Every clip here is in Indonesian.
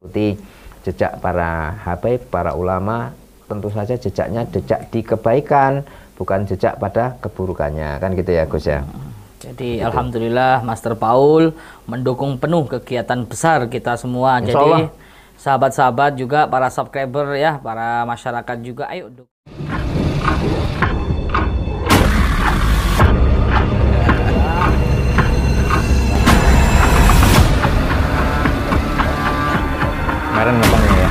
Ikuti jejak para habaib, para ulama, tentu saja jejaknya jejak di kebaikan, bukan jejak pada keburukannya. Kan gitu ya, Gus ya. Jadi gitu. alhamdulillah Master Paul mendukung penuh kegiatan besar kita semua. Insya Jadi sahabat-sahabat juga para subscriber ya, para masyarakat juga ayo dukung. kemarin nonton ya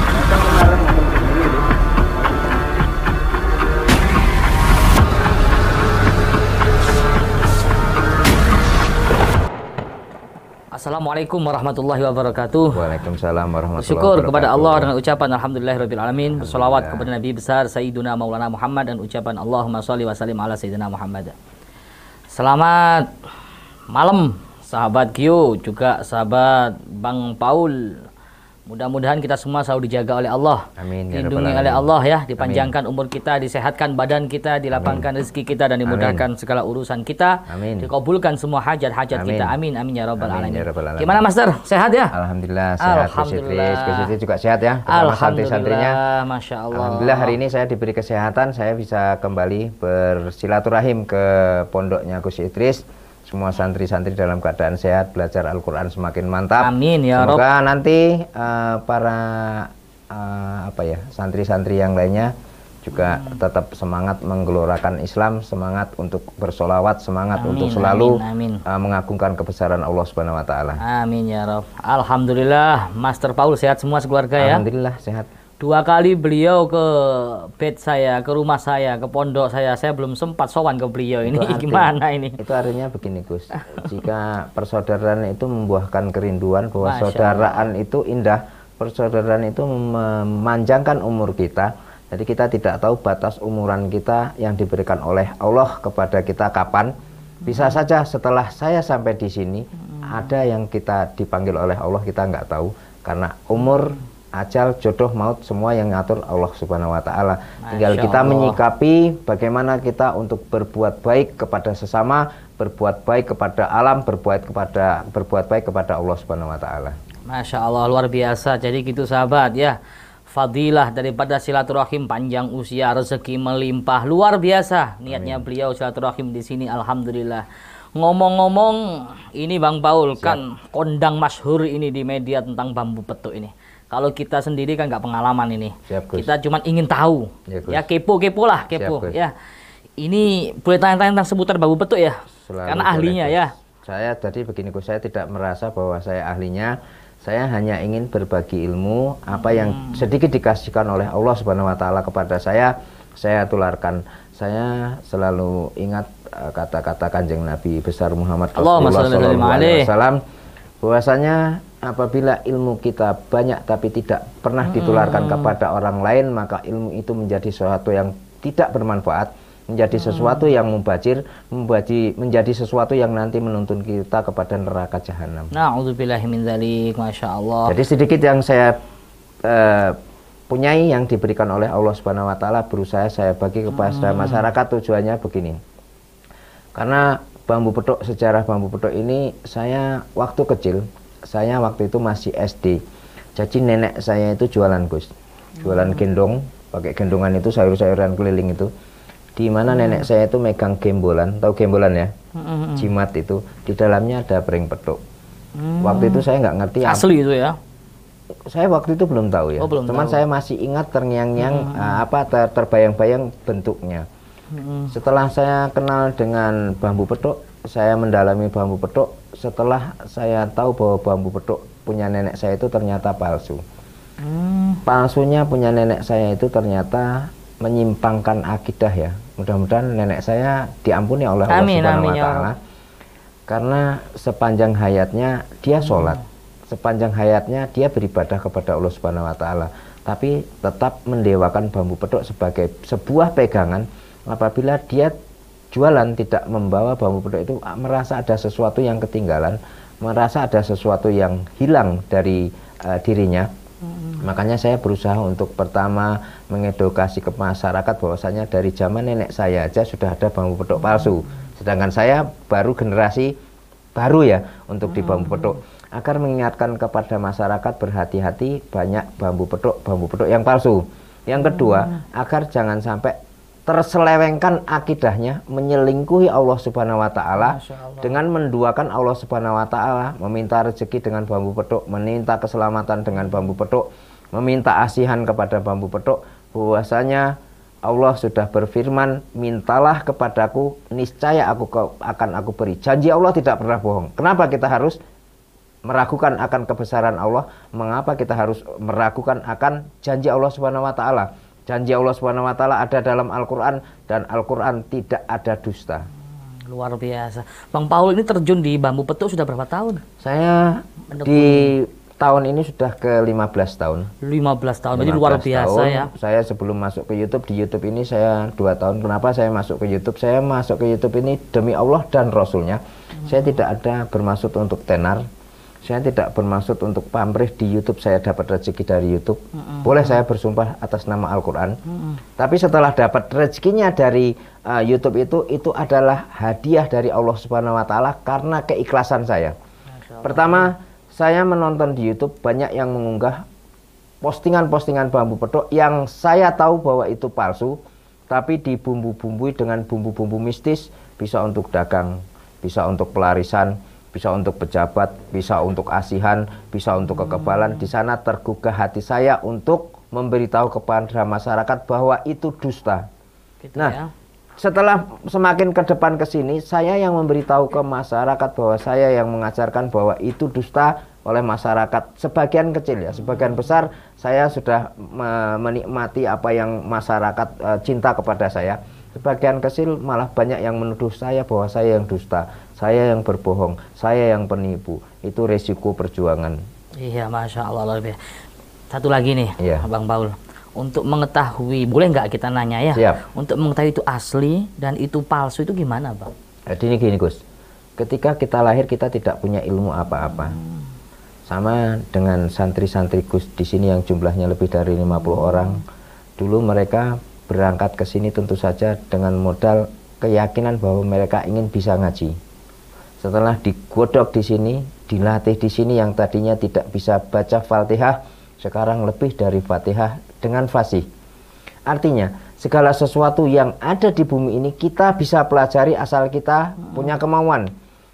Assalamualaikum warahmatullahi wabarakatuh. Waalaikumsalam warahmatullahi wabarakatuh. Syukur kepada Allah dengan ucapan alhamdulillahirabbil alamin, bersolawat kepada Nabi besar Sayyiduna Maulana Muhammad dan ucapan Allahumma sholli wa sallim ala Sayyidina Muhammad. Selamat malam sahabat Kyo, juga sahabat Bang Paul, Mudah-mudahan kita semua selalu dijaga oleh Allah. Amin. Ya Dilindungi oleh Allah ya, dipanjangkan Amin. umur kita, disehatkan badan kita, dilapangkan Amin. rezeki kita dan dimudahkan Amin. segala urusan kita. Amin. Dikabulkan semua hajat-hajat kita. Amin. Amin ya rabbal ya alamin. Ya Gimana Master? Sehat ya? Alhamdulillah sehat. Alhamdulillah. Siti juga sehat ya. Alhamdulillah. Masya Allah. Alhamdulillah hari ini saya diberi kesehatan, saya bisa kembali bersilaturahim ke pondoknya Gus Idris semua santri-santri dalam keadaan sehat, belajar Al-Quran semakin mantap. Amin ya Rob. Semoga Rob. nanti uh, para uh, apa ya santri-santri yang lainnya juga hmm. tetap semangat menggelorakan Islam, semangat untuk bersolawat, semangat amin, untuk selalu amin, amin. Uh, mengagungkan kebesaran Allah Subhanahu Wa Taala. Amin ya Rob. Alhamdulillah, Master Paul sehat semua sekeluarga ya. Alhamdulillah sehat dua kali beliau ke bed saya, ke rumah saya, ke pondok saya, saya belum sempat sowan ke beliau ini Arti, gimana ini? Itu artinya begini Gus, jika persaudaraan itu membuahkan kerinduan bahwa Masya saudaraan Allah. itu indah, persaudaraan itu memanjangkan umur kita. Jadi kita tidak tahu batas umuran kita yang diberikan oleh Allah kepada kita kapan. Bisa hmm. saja setelah saya sampai di sini hmm. ada yang kita dipanggil oleh Allah kita nggak tahu karena umur ajal, jodoh, maut semua yang ngatur Allah Subhanahu wa taala. Tinggal kita Allah. menyikapi bagaimana kita untuk berbuat baik kepada sesama, berbuat baik kepada alam, berbuat kepada berbuat baik kepada Allah Subhanahu wa taala. Masya Allah luar biasa. Jadi gitu sahabat ya. Fadilah daripada silaturahim panjang usia rezeki melimpah luar biasa niatnya Amin. beliau silaturahim di sini alhamdulillah. Ngomong-ngomong ini Bang Paul Siap. kan kondang masyhur ini di media tentang bambu petuk ini. Kalau kita sendiri kan nggak pengalaman ini. Siap, Kita cuma ingin tahu. Iya, ya, ya kepo kepo lah kepo. Siap, Ya ini boleh tanya-tanya tentang seputar babu petuk ya. Selalu Karena ahlinya boleh, ya. Saya tadi begini Gus, saya tidak merasa bahwa saya ahlinya. Saya hanya ingin berbagi ilmu apa yang hmm. sedikit dikasihkan oleh Allah Subhanahu wa taala kepada saya, saya tularkan. Saya selalu ingat e, kata-kata Kanjeng Nabi besar Muhammad sallallahu alaihi wasallam bahwasanya apabila ilmu kita banyak tapi tidak pernah hmm. ditularkan kepada orang lain, maka ilmu itu menjadi sesuatu yang tidak bermanfaat, menjadi hmm. sesuatu yang membajir membaji, menjadi sesuatu yang nanti menuntun kita kepada neraka jahanam. Nah, masya Allah. Jadi sedikit yang saya uh, punyai yang diberikan oleh Allah Subhanahu wa taala berusaha saya bagi kepada hmm. masyarakat tujuannya begini. Karena bambu petok sejarah bambu petok ini saya waktu kecil saya waktu itu masih SD jadi nenek saya itu jualan Gus jualan hmm. gendong pakai gendongan itu sayur-sayuran keliling itu di mana hmm. nenek saya itu megang gembolan, tahu gembolan ya, hmm. hmm jimat itu di dalamnya ada pering petuk. Waktu itu saya nggak ngerti. Asli itu ya? Saya waktu itu belum tahu ya. Oh, belum Cuman tahu. saya masih ingat terngiang-ngiang hmm. Ah, apa ter terbayang-bayang bentuknya. Hmm. Setelah saya kenal dengan bambu petuk, saya mendalami bambu petuk, setelah saya tahu bahwa bambu petuk punya nenek saya itu ternyata palsu. Hmm. Palsunya punya nenek saya itu ternyata menyimpangkan akidah ya. Mudah-mudahan nenek saya diampuni oleh Allah amin, Subhanahu wa ya taala. Karena sepanjang hayatnya dia hmm. sholat, sepanjang hayatnya dia beribadah kepada Allah Subhanahu wa taala, tapi tetap mendewakan bambu petuk sebagai sebuah pegangan apabila dia jualan tidak membawa bambu pedak itu ah, merasa ada sesuatu yang ketinggalan merasa ada sesuatu yang hilang dari uh, dirinya makanya saya berusaha untuk pertama mengedukasi ke masyarakat bahwasanya dari zaman nenek saya aja sudah ada bambu petok palsu sedangkan saya baru generasi baru ya untuk di bambu petok agar mengingatkan kepada masyarakat berhati-hati banyak bambu petok bambu petok yang palsu yang kedua agar jangan sampai terselewengkan akidahnya menyelingkuhi Allah Subhanahu wa taala dengan menduakan Allah Subhanahu wa taala, meminta rezeki dengan bambu petuk, meminta keselamatan dengan bambu petuk, meminta asihan kepada bambu petuk, bahwasanya Allah sudah berfirman, "Mintalah kepadaku, niscaya aku ke akan aku beri." Janji Allah tidak pernah bohong. Kenapa kita harus meragukan akan kebesaran Allah? Mengapa kita harus meragukan akan janji Allah Subhanahu wa taala? Janji Allah Subhanahu wa taala ada dalam Al-Qur'an dan Al-Qur'an tidak ada dusta. Hmm, luar biasa. Bang Paul ini terjun di bambu petuk sudah berapa tahun? Saya di tahun ini sudah ke 15 tahun. 15 tahun. Jadi luar biasa tahun, ya. Saya sebelum masuk ke YouTube di YouTube ini saya dua tahun. Kenapa saya masuk ke YouTube? Saya masuk ke YouTube ini demi Allah dan Rasulnya. Hmm. Saya tidak ada bermaksud untuk tenar saya tidak bermaksud untuk pamrih di YouTube saya dapat rezeki dari YouTube. Mm -hmm. Boleh saya bersumpah atas nama Al-Qur'an. Mm -hmm. Tapi setelah dapat rezekinya dari uh, YouTube itu itu adalah hadiah dari Allah Subhanahu wa taala karena keikhlasan saya. Pertama, saya menonton di YouTube banyak yang mengunggah postingan-postingan bambu pedok yang saya tahu bahwa itu palsu, tapi dibumbu-bumbui dengan bumbu-bumbu mistis, bisa untuk dagang, bisa untuk pelarisan, bisa untuk pejabat, bisa untuk asihan, bisa untuk kekebalan. Hmm. Di sana tergugah hati saya untuk memberitahu kepada masyarakat bahwa itu dusta. Gitu nah, ya. setelah semakin ke depan ke sini, saya yang memberitahu ke masyarakat bahwa saya yang mengajarkan bahwa itu dusta oleh masyarakat sebagian kecil ya sebagian hmm. besar saya sudah menikmati apa yang masyarakat e, cinta kepada saya sebagian kecil malah banyak yang menuduh saya bahwa saya yang dusta saya yang berbohong, saya yang penipu. Itu resiko perjuangan. Iya, masya Allah lebih. Satu lagi nih, iya. Bang Paul. Untuk mengetahui, boleh nggak kita nanya ya? Siap. Untuk mengetahui itu asli dan itu palsu itu gimana, Bang? Jadi ini gini, Gus. Ketika kita lahir kita tidak punya ilmu apa-apa. Sama dengan santri-santri Gus di sini yang jumlahnya lebih dari 50 hmm. orang. Dulu mereka berangkat ke sini tentu saja dengan modal keyakinan bahwa mereka ingin bisa ngaji. Setelah digodok di sini, dilatih di sini yang tadinya tidak bisa baca Fatihah, sekarang lebih dari Fatihah dengan fasih. Artinya, segala sesuatu yang ada di bumi ini kita bisa pelajari asal kita punya hmm. kemauan.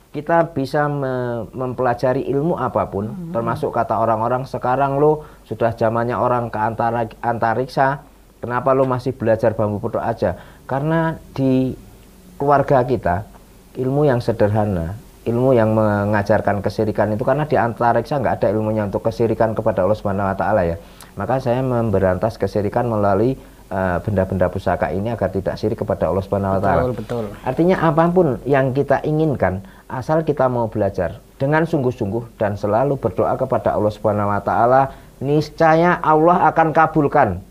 Kita bisa me mempelajari ilmu apapun, hmm. termasuk kata orang-orang sekarang lo sudah zamannya orang ke antara antariksa, kenapa lo masih belajar bambu pedok aja? Karena di keluarga kita ilmu yang sederhana ilmu yang mengajarkan kesirikan itu karena di antariksa nggak ada ilmunya untuk kesirikan kepada Allah Subhanahu wa taala ya. Maka saya memberantas kesirikan melalui eh, benda-benda uh, pusaka ini agar tidak sirik kepada Allah Subhanahu wa taala. betul. Artinya apapun yang kita inginkan asal kita mau belajar dengan sungguh-sungguh dan selalu berdoa kepada Allah Subhanahu wa taala, niscaya Allah akan kabulkan.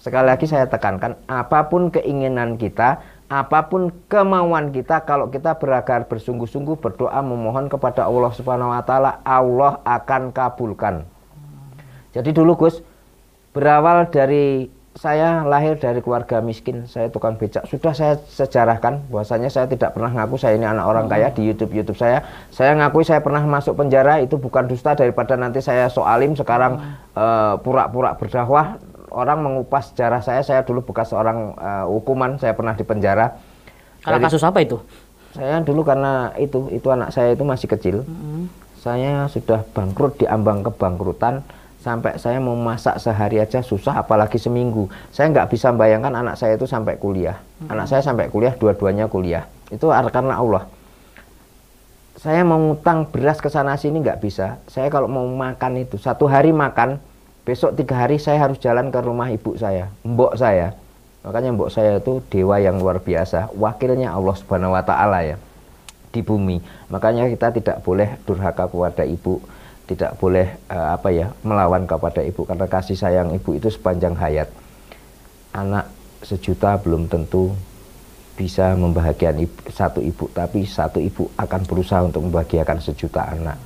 Sekali lagi saya tekankan, apapun keinginan kita apapun kemauan kita kalau kita beragar bersungguh-sungguh berdoa memohon kepada Allah Subhanahu wa taala Allah akan kabulkan. Jadi dulu Gus berawal dari saya lahir dari keluarga miskin, saya tukang becak. Sudah saya sejarahkan bahwasanya saya tidak pernah ngaku saya ini anak orang kaya hmm. di YouTube-YouTube saya. Saya ngakui saya pernah masuk penjara itu bukan dusta daripada nanti saya soalim sekarang hmm. eh, pura-pura uh, berdakwah orang mengupas sejarah saya. Saya dulu bekas seorang uh, hukuman, saya pernah di penjara. Karena Jadi, kasus apa itu? Saya dulu karena itu, itu anak saya itu masih kecil. Mm -hmm. Saya sudah bangkrut di ambang kebangkrutan sampai saya mau masak sehari aja susah apalagi seminggu saya nggak bisa bayangkan anak saya itu sampai kuliah mm hmm. anak saya sampai kuliah dua-duanya kuliah itu karena Allah saya mau ngutang beras ke sana sini nggak bisa saya kalau mau makan itu satu hari makan besok tiga hari saya harus jalan ke rumah ibu saya mbok saya makanya mbok saya itu dewa yang luar biasa wakilnya Allah subhanahu wa ta'ala ya di bumi makanya kita tidak boleh durhaka kepada ibu tidak boleh uh, apa ya melawan kepada ibu karena kasih sayang ibu itu sepanjang hayat anak sejuta belum tentu bisa membahagiakan ibu, satu ibu tapi satu ibu akan berusaha untuk membahagiakan sejuta anak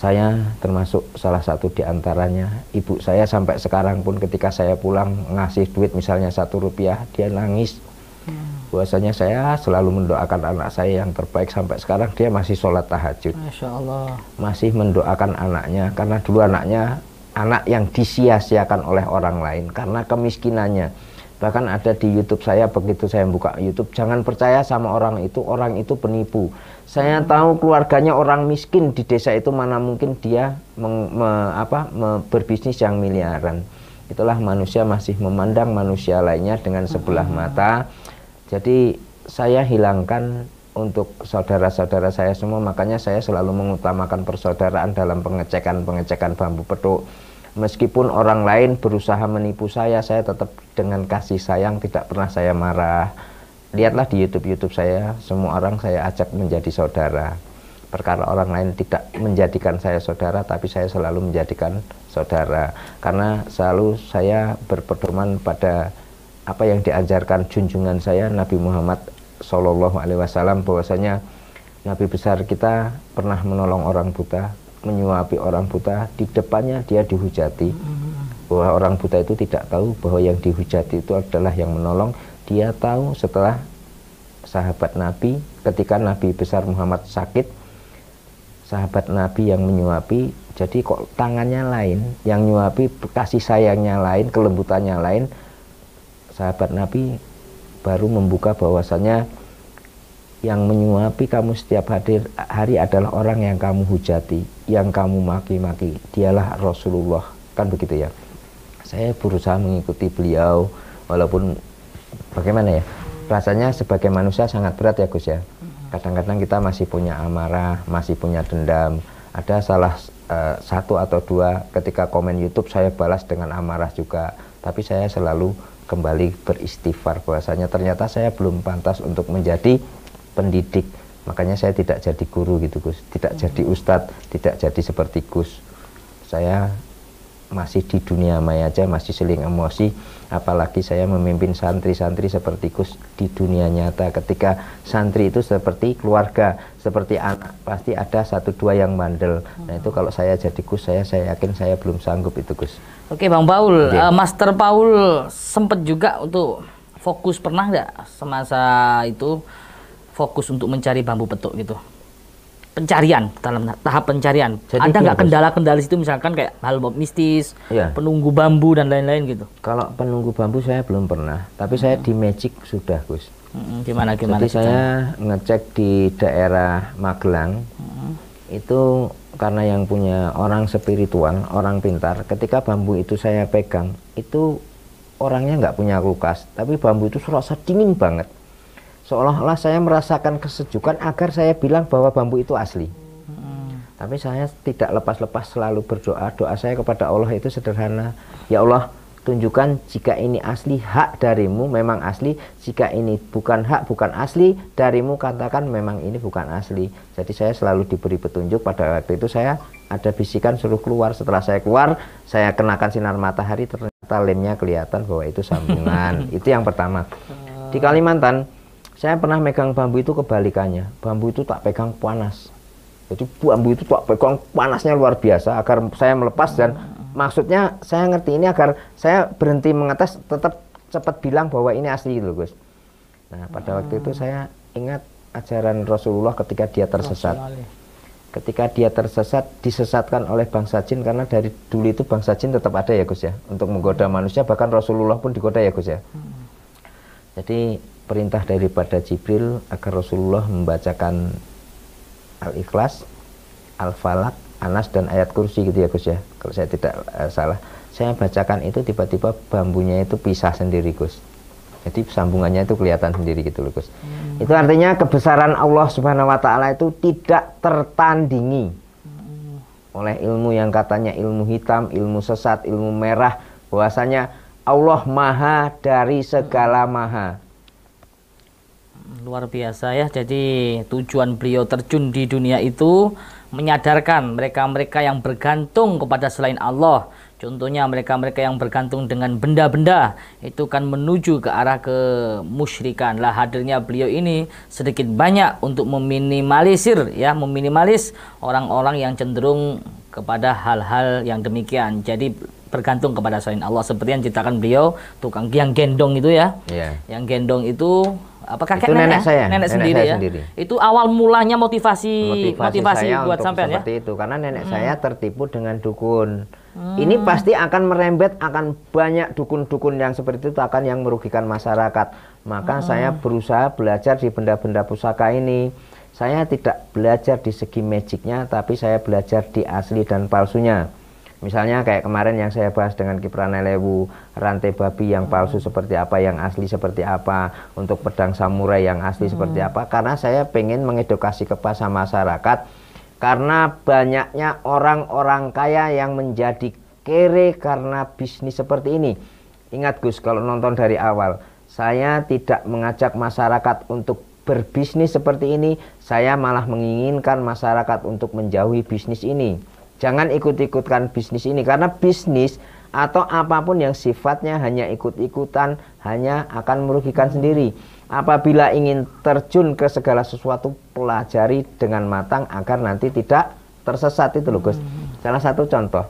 saya termasuk salah satu di antaranya. Ibu saya sampai sekarang pun ketika saya pulang ngasih duit misalnya satu rupiah, dia nangis. Hmm. Bahwasanya saya selalu mendoakan anak saya yang terbaik sampai sekarang dia masih sholat tahajud. Masya Allah. Masih mendoakan anaknya karena dulu anaknya anak yang disia-siakan oleh orang lain karena kemiskinannya bahkan ada di YouTube saya begitu saya buka YouTube jangan percaya sama orang itu orang itu penipu saya hmm. tahu keluarganya orang miskin di desa itu mana mungkin dia meng, me, apa me, berbisnis yang miliaran itulah manusia masih memandang manusia lainnya dengan sebelah hmm. mata jadi saya hilangkan untuk saudara-saudara saya semua makanya saya selalu mengutamakan persaudaraan dalam pengecekan pengecekan bambu petuk meskipun orang lain berusaha menipu saya saya tetap dengan kasih sayang tidak pernah saya marah lihatlah di YouTube YouTube saya semua orang saya ajak menjadi saudara perkara orang lain tidak menjadikan saya saudara tapi saya selalu menjadikan saudara karena selalu saya berpedoman pada apa yang diajarkan junjungan saya Nabi Muhammad Shallallahu Alaihi Wasallam bahwasanya Nabi besar kita pernah menolong orang buta menyuapi orang buta di depannya dia dihujati bahwa orang buta itu tidak tahu bahwa yang dihujati itu adalah yang menolong dia tahu setelah sahabat Nabi ketika Nabi besar Muhammad sakit sahabat Nabi yang menyuapi jadi kok tangannya lain yang nyuapi kasih sayangnya lain kelembutannya lain sahabat Nabi baru membuka bahwasanya yang menyuapi kamu setiap hadir, hari adalah orang yang kamu hujati, yang kamu maki-maki. Dialah Rasulullah, kan begitu ya. Saya berusaha mengikuti beliau, walaupun bagaimana ya, rasanya sebagai manusia sangat berat ya Gus ya. Kadang-kadang kita masih punya amarah, masih punya dendam. Ada salah uh, satu atau dua ketika komen YouTube saya balas dengan amarah juga. Tapi saya selalu kembali beristighfar bahwasanya ternyata saya belum pantas untuk menjadi pendidik makanya saya tidak jadi guru gitu Gus tidak hmm. jadi ustadz tidak jadi seperti Gus saya masih di dunia maya aja masih seling emosi apalagi saya memimpin santri-santri seperti Gus di dunia nyata ketika santri itu seperti keluarga seperti anak pasti ada satu dua yang mandel hmm. nah itu hmm. kalau saya jadi Gus saya saya yakin saya belum sanggup itu Gus oke Bang Paul okay. uh, eh, Master Paul sempat juga untuk fokus pernah nggak semasa itu fokus untuk mencari bambu petuk gitu pencarian dalam tahap pencarian Jadi ada nggak kendala-kendala situ misalkan kayak hal bob mistis ya. penunggu bambu dan lain-lain gitu kalau penunggu bambu saya belum pernah tapi hmm. saya di magic sudah Gus hmm, gimana gimana jadi saya ngecek di daerah Magelang hmm. itu karena yang punya orang spiritual orang pintar ketika bambu itu saya pegang itu orangnya nggak punya kulkas tapi bambu itu serasa dingin banget seolah-olah saya merasakan kesejukan agar saya bilang bahwa bambu itu asli. Hmm. Tapi saya tidak lepas-lepas selalu berdoa. Doa saya kepada Allah itu sederhana. Ya Allah, tunjukkan jika ini asli hak darimu memang asli. Jika ini bukan hak bukan asli darimu katakan memang ini bukan asli. Jadi saya selalu diberi petunjuk pada waktu itu saya ada bisikan suruh keluar. Setelah saya keluar, saya kenakan sinar matahari ternyata lemnya kelihatan bahwa itu sambungan. itu yang pertama. Di Kalimantan saya pernah megang bambu itu kebalikannya bambu itu tak pegang panas jadi bambu itu tak pegang panasnya luar biasa agar saya melepas dan hmm. maksudnya saya ngerti ini agar saya berhenti mengetes tetap cepat bilang bahwa ini asli gitu Gus nah pada waktu itu hmm. saya ingat ajaran Rasulullah ketika dia tersesat ketika dia tersesat disesatkan oleh bangsa jin karena dari dulu itu bangsa jin tetap ada ya Gus ya untuk menggoda manusia bahkan Rasulullah pun digoda ya Gus ya hmm. jadi perintah daripada Jibril agar Rasulullah membacakan Al-Ikhlas, Al-Falak, Anas dan ayat kursi gitu ya Gus ya. Kalau saya tidak uh, salah, saya bacakan itu tiba-tiba bambunya itu pisah sendiri Gus. Jadi sambungannya itu kelihatan sendiri gitu loh Gus. Hmm. Itu artinya kebesaran Allah Subhanahu wa taala itu tidak tertandingi hmm. oleh ilmu yang katanya ilmu hitam, ilmu sesat, ilmu merah, bahwasanya Allah maha dari segala hmm. maha luar biasa ya jadi tujuan beliau terjun di dunia itu menyadarkan mereka-mereka yang bergantung kepada selain Allah contohnya mereka-mereka yang bergantung dengan benda-benda itu kan menuju ke arah kemusyrikan lah hadirnya beliau ini sedikit banyak untuk meminimalisir ya meminimalis orang-orang yang cenderung kepada hal-hal yang demikian jadi bergantung kepada selain Allah seperti yang ceritakan beliau tukang ya. iya. yang gendong itu ya yeah. yang gendong itu apa kakek itu nenek, nenek saya nenek, nenek sendiri saya ya sendiri. itu awal mulanya motivasi motivasi, motivasi saya buat sampai ya itu karena nenek hmm. saya tertipu dengan dukun hmm. ini pasti akan merembet akan banyak dukun-dukun yang seperti itu akan yang merugikan masyarakat maka hmm. saya berusaha belajar di benda-benda pusaka ini saya tidak belajar di segi magicnya tapi saya belajar di asli dan palsunya Misalnya kayak kemarin yang saya bahas dengan Kipranelewu, rantai babi yang hmm. palsu seperti apa, yang asli seperti apa, untuk pedang samurai yang asli hmm. seperti apa. Karena saya pengen mengedukasi pasar masyarakat karena banyaknya orang-orang kaya yang menjadi kere karena bisnis seperti ini. Ingat Gus, kalau nonton dari awal, saya tidak mengajak masyarakat untuk berbisnis seperti ini, saya malah menginginkan masyarakat untuk menjauhi bisnis ini. Jangan ikut-ikutkan bisnis ini karena bisnis atau apapun yang sifatnya hanya ikut-ikutan hanya akan merugikan sendiri. Apabila ingin terjun ke segala sesuatu pelajari dengan matang agar nanti tidak tersesat itu loh Gus. Hmm. Salah satu contoh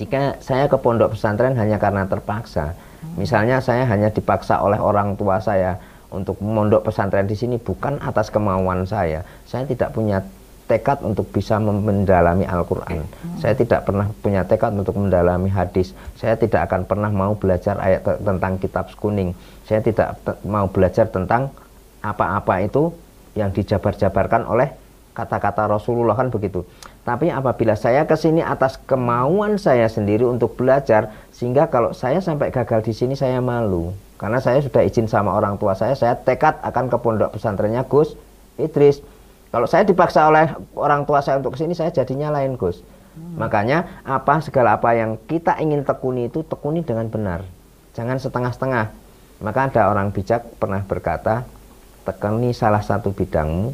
jika saya ke pondok pesantren hanya karena terpaksa. Misalnya saya hanya dipaksa oleh orang tua saya untuk mondok pesantren di sini bukan atas kemauan saya. Saya tidak punya tekad untuk bisa mendalami Al-Quran. Hmm. Saya tidak pernah punya tekad untuk mendalami hadis. Saya tidak akan pernah mau belajar ayat tentang kitab kuning. Saya tidak mau belajar tentang apa-apa itu yang dijabar-jabarkan oleh kata-kata Rasulullah kan begitu. Tapi apabila saya ke sini atas kemauan saya sendiri untuk belajar, sehingga kalau saya sampai gagal di sini saya malu. Karena saya sudah izin sama orang tua saya, saya tekad akan ke pondok pesantrennya Gus Idris kalau saya dipaksa oleh orang tua saya untuk kesini, saya jadinya lain Gus. Hmm. Makanya apa segala apa yang kita ingin tekuni itu tekuni dengan benar, jangan setengah-setengah. Maka ada orang bijak pernah berkata, tekuni salah satu bidangmu,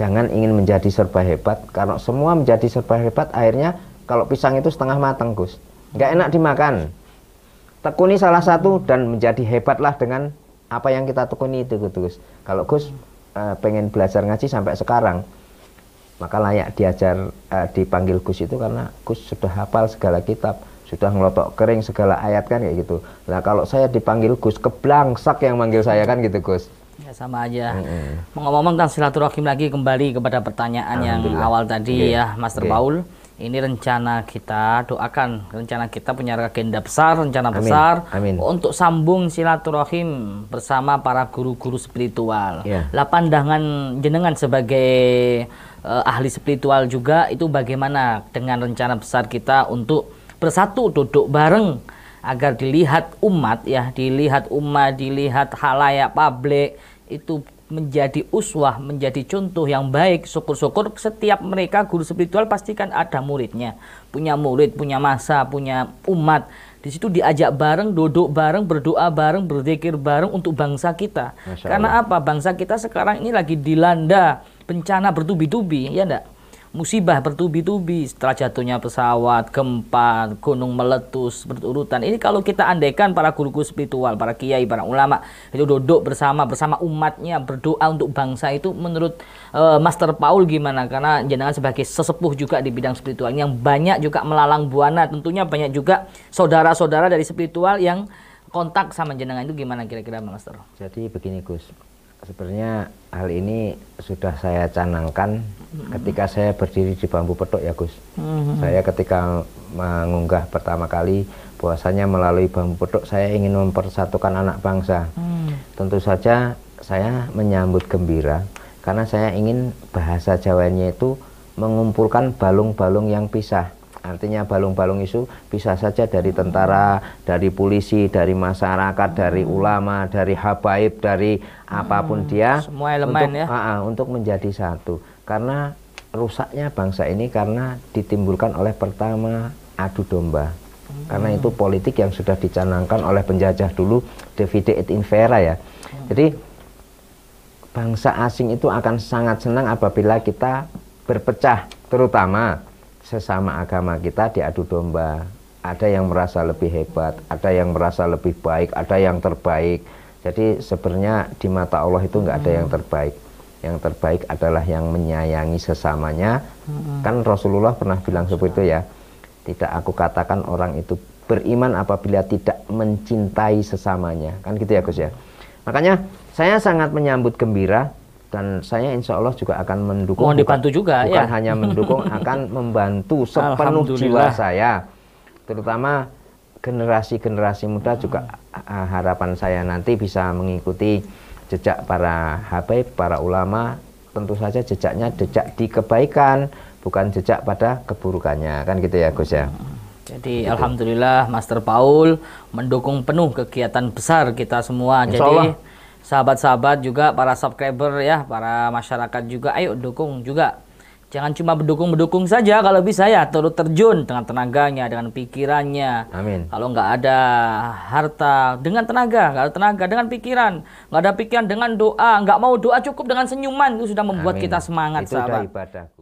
jangan ingin menjadi serba hebat. Kalau semua menjadi serba hebat, akhirnya kalau pisang itu setengah matang Gus, nggak enak dimakan. Tekuni salah satu dan menjadi hebatlah dengan apa yang kita tekuni itu gitu, Gus. Kalau Gus Eh, pengen belajar ngaji sampai sekarang maka layak diajar uh, dipanggil Gus itu karena Gus sudah hafal segala kitab sudah ngelotok kering segala ayat kan kayak gitu lah kalau saya dipanggil Gus keblangsak yang manggil saya kan gitu Gus ya sama aja mm-hmm. ngomong tentang silaturahim lagi kembali kepada pertanyaan yang awal tadi okay. ya Master okay. Paul ini rencana kita doakan rencana kita punya agenda besar rencana Amin. besar Amin. untuk sambung silaturahim bersama para guru-guru spiritual yeah. lah pandangan jenengan sebagai uh, ahli spiritual juga itu bagaimana dengan rencana besar kita untuk bersatu duduk bareng agar dilihat umat ya dilihat umat dilihat halayak publik itu menjadi uswah, menjadi contoh yang baik. Syukur-syukur setiap mereka guru spiritual pastikan ada muridnya. Punya murid, punya masa, punya umat. Di situ diajak bareng, duduk bareng, berdoa bareng, berzikir bareng untuk bangsa kita. Karena apa? Bangsa kita sekarang ini lagi dilanda bencana bertubi-tubi, ya enggak? musibah bertubi-tubi setelah jatuhnya pesawat, gempa, gunung meletus berurutan. Ini kalau kita andaikan para guru spiritual, para kiai, para ulama itu duduk bersama bersama umatnya berdoa untuk bangsa itu menurut uh, Master Paul gimana? Karena jenengan sebagai sesepuh juga di bidang spiritual yang banyak juga melalang buana, tentunya banyak juga saudara-saudara dari spiritual yang kontak sama jenengan itu gimana kira-kira Master? Jadi begini Gus, sebenarnya hal ini sudah saya canangkan hmm ketika saya berdiri di bambu petok ya Gus. hmm Saya ketika mengunggah pertama kali bahwasanya melalui bambu petok saya ingin mempersatukan anak bangsa. Mm. Tentu saja saya menyambut gembira karena saya ingin bahasa Jawanya itu mengumpulkan balung-balung yang pisah. Artinya balung-balung isu bisa saja dari tentara, dari polisi, dari masyarakat, dari hmm. ulama, dari habaib, dari hmm, apapun dia semua elemen untuk, ya. Uh, untuk menjadi satu. Karena rusaknya bangsa ini karena ditimbulkan oleh pertama adu domba. Hmm. Karena itu politik yang sudah dicanangkan oleh penjajah dulu divide et infera ya. Hmm. Jadi bangsa asing itu akan sangat senang apabila kita berpecah terutama sesama agama kita diadu domba. Ada yang merasa lebih hebat, ada yang merasa lebih baik, ada yang terbaik. Jadi sebenarnya di mata Allah itu nggak ada hmm. yang terbaik. Yang terbaik adalah yang menyayangi sesamanya. Hmm. Kan Rasulullah pernah bilang seperti itu ya. Tidak aku katakan orang itu beriman apabila tidak mencintai sesamanya. Kan gitu ya Gus ya. Makanya saya sangat menyambut gembira dan saya insya Allah juga akan mendukung. Mohon dibantu ya. bukan, juga bukan ya. hanya mendukung, akan membantu sepenuh jiwa saya, terutama generasi-generasi muda juga uh, harapan saya nanti bisa mengikuti jejak para habaib, para ulama, tentu saja jejaknya jejak di kebaikan, bukan jejak pada keburukannya, kan gitu ya Gus ya. Jadi gitu. alhamdulillah Master Paul mendukung penuh kegiatan besar kita semua. Insya Jadi Allah sahabat-sahabat juga para subscriber ya para masyarakat juga ayo dukung juga jangan cuma mendukung mendukung saja kalau bisa ya turut terjun dengan tenaganya dengan pikirannya Amin. kalau nggak ada harta dengan tenaga kalau tenaga dengan pikiran nggak ada pikiran dengan doa nggak mau doa cukup dengan senyuman itu sudah membuat Amin. kita semangat itu sahabat ibadahku